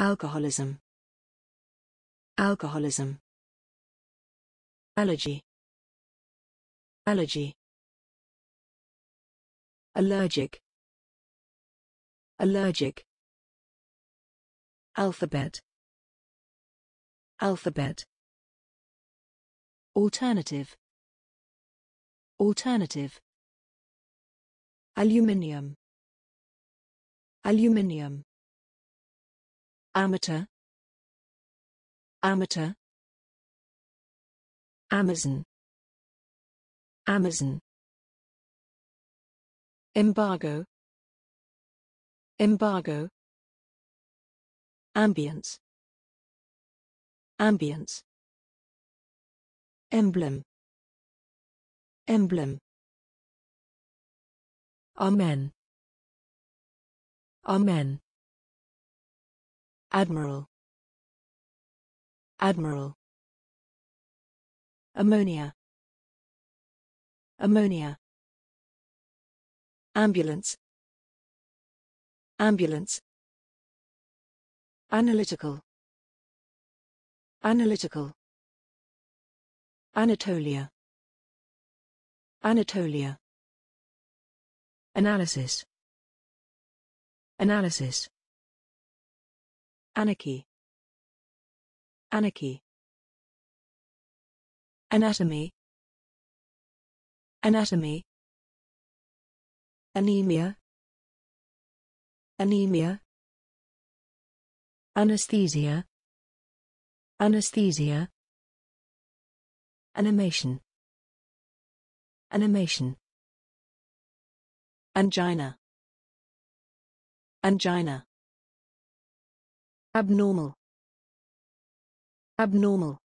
Alcoholism. Alcoholism. Allergy. Allergy. Allergic. Allergic. Alphabet. Alphabet. Alternative. Alternative. Aluminium. Aluminium amateur amateur amazon amazon embargo embargo ambience ambience emblem emblem amen amen Admiral. Admiral. Ammonia. Ammonia. Ambulance. Ambulance. Analytical. Analytical. Anatolia. Anatolia. Analysis. Analysis. Anarchy. Anarchy. Anatomy. Anatomy. Anemia. Anemia. Anesthesia. Anesthesia. Animation. Animation. Angina. Angina abnormal abnormal